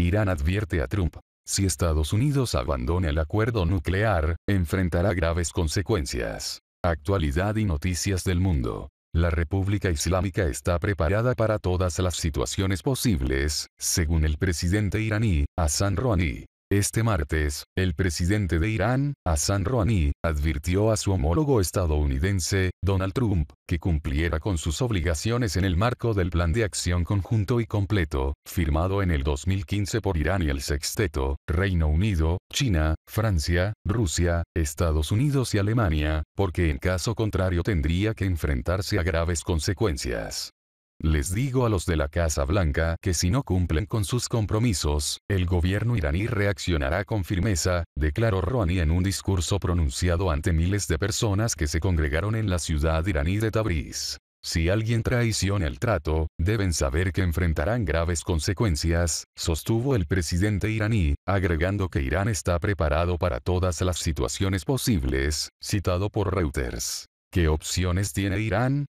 Irán advierte a Trump. Si Estados Unidos abandona el acuerdo nuclear, enfrentará graves consecuencias. Actualidad y noticias del mundo. La República Islámica está preparada para todas las situaciones posibles, según el presidente iraní, Hassan Rouhani. Este martes, el presidente de Irán, Hassan Rouhani, advirtió a su homólogo estadounidense, Donald Trump, que cumpliera con sus obligaciones en el marco del Plan de Acción Conjunto y Completo, firmado en el 2015 por Irán y el Sexteto, Reino Unido, China, Francia, Rusia, Estados Unidos y Alemania, porque en caso contrario tendría que enfrentarse a graves consecuencias. Les digo a los de la Casa Blanca que si no cumplen con sus compromisos, el gobierno iraní reaccionará con firmeza, declaró Rouhani en un discurso pronunciado ante miles de personas que se congregaron en la ciudad iraní de Tabriz. Si alguien traiciona el trato, deben saber que enfrentarán graves consecuencias, sostuvo el presidente iraní, agregando que Irán está preparado para todas las situaciones posibles, citado por Reuters. ¿Qué opciones tiene Irán?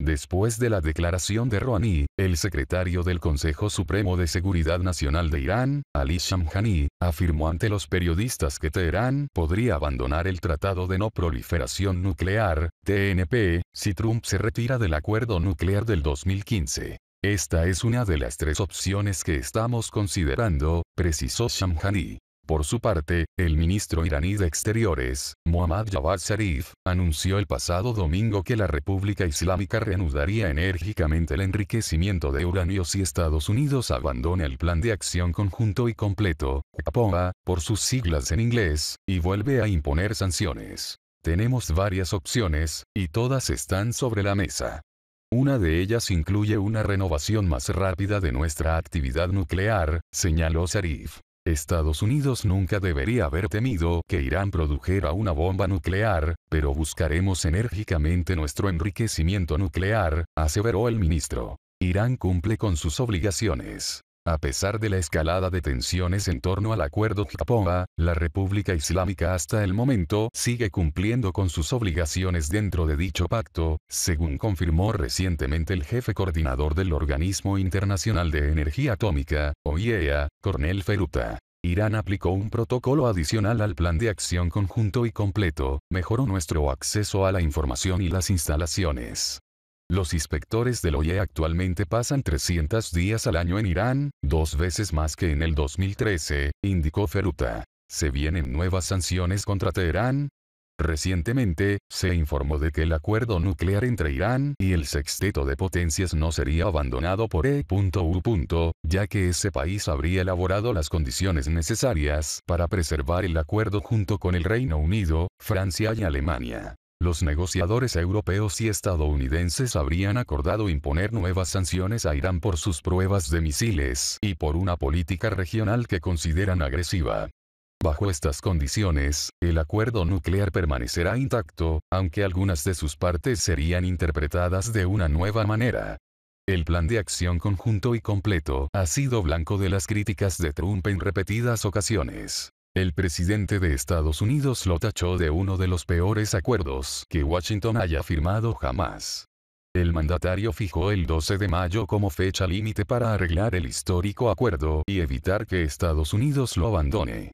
Después de la declaración de Rouhani, el secretario del Consejo Supremo de Seguridad Nacional de Irán, Ali Shamhani, afirmó ante los periodistas que Teherán podría abandonar el Tratado de No Proliferación Nuclear, TNP, si Trump se retira del acuerdo nuclear del 2015. Esta es una de las tres opciones que estamos considerando, precisó Shamhani. Por su parte, el ministro iraní de Exteriores, Mohammad Javad Zarif, anunció el pasado domingo que la República Islámica reanudaría enérgicamente el enriquecimiento de uranio si Estados Unidos abandona el plan de acción conjunto y completo, CAPOA, por sus siglas en inglés, y vuelve a imponer sanciones. Tenemos varias opciones, y todas están sobre la mesa. Una de ellas incluye una renovación más rápida de nuestra actividad nuclear, señaló Zarif. Estados Unidos nunca debería haber temido que Irán produjera una bomba nuclear, pero buscaremos enérgicamente nuestro enriquecimiento nuclear, aseveró el ministro. Irán cumple con sus obligaciones. A pesar de la escalada de tensiones en torno al acuerdo Japón, la República Islámica hasta el momento sigue cumpliendo con sus obligaciones dentro de dicho pacto, según confirmó recientemente el jefe coordinador del Organismo Internacional de Energía Atómica, IEA, Cornel Feruta. Irán aplicó un protocolo adicional al plan de acción conjunto y completo, mejoró nuestro acceso a la información y las instalaciones. Los inspectores del OIE actualmente pasan 300 días al año en Irán, dos veces más que en el 2013, indicó Feruta. Se vienen nuevas sanciones contra Teherán, Recientemente, se informó de que el acuerdo nuclear entre Irán y el sexteto de potencias no sería abandonado por E.U. ya que ese país habría elaborado las condiciones necesarias para preservar el acuerdo junto con el Reino Unido, Francia y Alemania. Los negociadores europeos y estadounidenses habrían acordado imponer nuevas sanciones a Irán por sus pruebas de misiles y por una política regional que consideran agresiva. Bajo estas condiciones, el acuerdo nuclear permanecerá intacto, aunque algunas de sus partes serían interpretadas de una nueva manera. El plan de acción conjunto y completo ha sido blanco de las críticas de Trump en repetidas ocasiones. El presidente de Estados Unidos lo tachó de uno de los peores acuerdos que Washington haya firmado jamás. El mandatario fijó el 12 de mayo como fecha límite para arreglar el histórico acuerdo y evitar que Estados Unidos lo abandone.